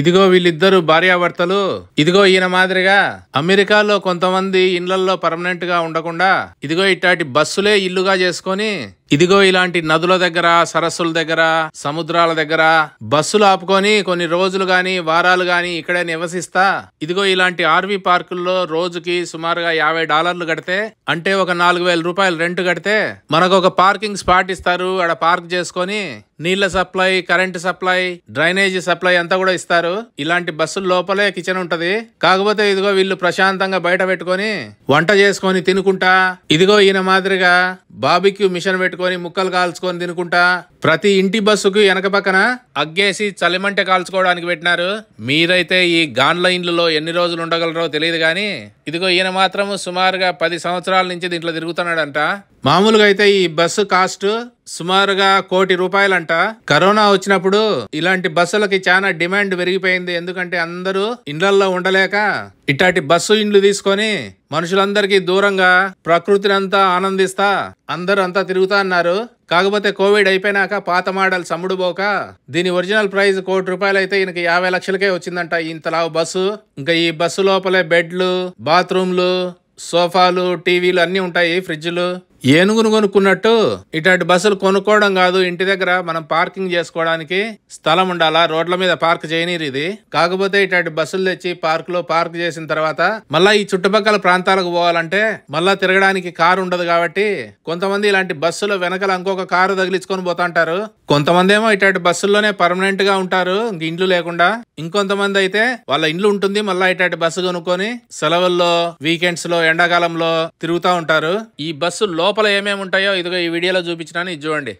ఇదిగో వీళ్ళిద్దరు భార్యాభర్తలు ఇదిగో ఈయన మాదిరిగా అమెరికాలో కొంతమంది ఇండ్లల్లో పర్మనెంట్ గా ఉండకుండా ఇదిగో ఇట్లాంటి బస్సులే ఇల్లుగా చేసుకొని ఇదిగో ఇలాంటి నదుల దగ్గర సరస్సుల దగ్గర సముద్రాల దగ్గర బస్సులు ఆపుకొని కొన్ని రోజులు గాని వారాలు గాని ఇక్కడే నివసిస్తా ఇదిగో ఇలాంటి ఆర్వీ పార్కుల్లో రోజుకి సుమారుగా యాభై డాలర్లు కడితే అంటే ఒక నాలుగు వేల రూపాయలు రెంట్ కడితే మనకు ఒక పార్కింగ్ స్పాట్ ఇస్తారు అక్కడ పార్క్ చేసుకొని నీళ్ల supply current supply drainage supply అంతా కూడా ఇస్తారు ఇలాంటి బస్సులు లోపలే కిచెన్ ఉంటది కాకపోతే ఇదిగో వీళ్ళు ప్రశాంతంగా బయట పెట్టుకొని వంట చేసుకొని తినుకుంటా ఇదిగో ఈయన మాదిరిగా బాబిక్యూ మిషన్ పెట్టుకుని కాల్చుకొని ముక్కలు కాల్చుకొని తినుకుంటా ప్రతి ఇంటి బస్సుకు వెనక పక్కన అగ్గేసి చలిమంట కాల్చుకోవడానికి పెట్టినారు మీరైతే ఈ గాండ్ల ఇండ్లలో ఎన్ని రోజులు ఉండగలరో తెలియదు కానీ ఇదిగో ఈయన మాత్రం సుమారుగా పది సంవత్సరాల నుంచి దీంట్లో తిరుగుతున్నాడంట మామూలుగా అయితే ఈ బస్సు కాస్ట్ సుమారుగా కోటి రూపాయలంట కరోనా వచ్చినప్పుడు ఇలాంటి బస్సులకి చాలా డిమాండ్ పెరిగిపోయింది ఎందుకంటే అందరూ ఇండ్లల్లో ఉండలేక ఇట్లాంటి బస్సు ఇండ్లు తీసుకొని మనుషులందరికీ దూరంగా ప్రకృతిని అంతా ఆనందిస్తా అందరూ అంతా తిరుగుతా అన్నారు కాకపోతే కోవిడ్ అయిపోయినాక పాత మాడల్ సమ్ముడు పోక దీని ఒరిజినల్ ప్రైస్ కోటి రూపాయలు అయితే ఈయనకి యాభై లక్షలకే వచ్చిందంట ఇంతలా బస్సు ఇంకా ఈ బస్సు లోపలే బెడ్లు బాత్రూమ్లు సోఫాలు టీవీలు అన్నీ ఉంటాయి ఫ్రిడ్జ్లు ఏనుగును కొనుక్కున్నట్టు ఇటువంటి బస్సులు కొనుక్కోవడం కాదు ఇంటి దగ్గర మనం పార్కింగ్ చేసుకోవడానికి స్థలం ఉండాలా రోడ్ల మీద పార్క్ చేయనీరు ఇది కాకపోతే ఇటువంటి బస్సులు తెచ్చి పార్క్ లో పార్క్ చేసిన తర్వాత మళ్ళా ఈ చుట్టుపక్కల ప్రాంతాలకు పోవాలంటే మళ్ళా తిరగడానికి కారు ఉండదు కాబట్టి కొంతమంది ఇలాంటి బస్సులో వెనకాల ఇంకొక కారు తగిలించుకొని ఉంటారు కొంతమంది ఏమో ఇటువంటి బస్సుల్లోనే పర్మనెంట్ గా ఉంటారు ఇంక ఇండ్లు లేకుండా ఇంకొంతమంది అయితే వాళ్ళ ఇండ్లు ఉంటుంది మళ్ళా ఇటువంటి బస్సు కొనుక్కొని సెలవుల్లో వీకెండ్స్ లో ఎండాకాలంలో తిరుగుతూ ఉంటారు ఈ బస్సు లో లోపల ఏమేమి ఉంటాయో ఇదిగో ఈ వీడియోలో చూపించినాను ఇది చూడండి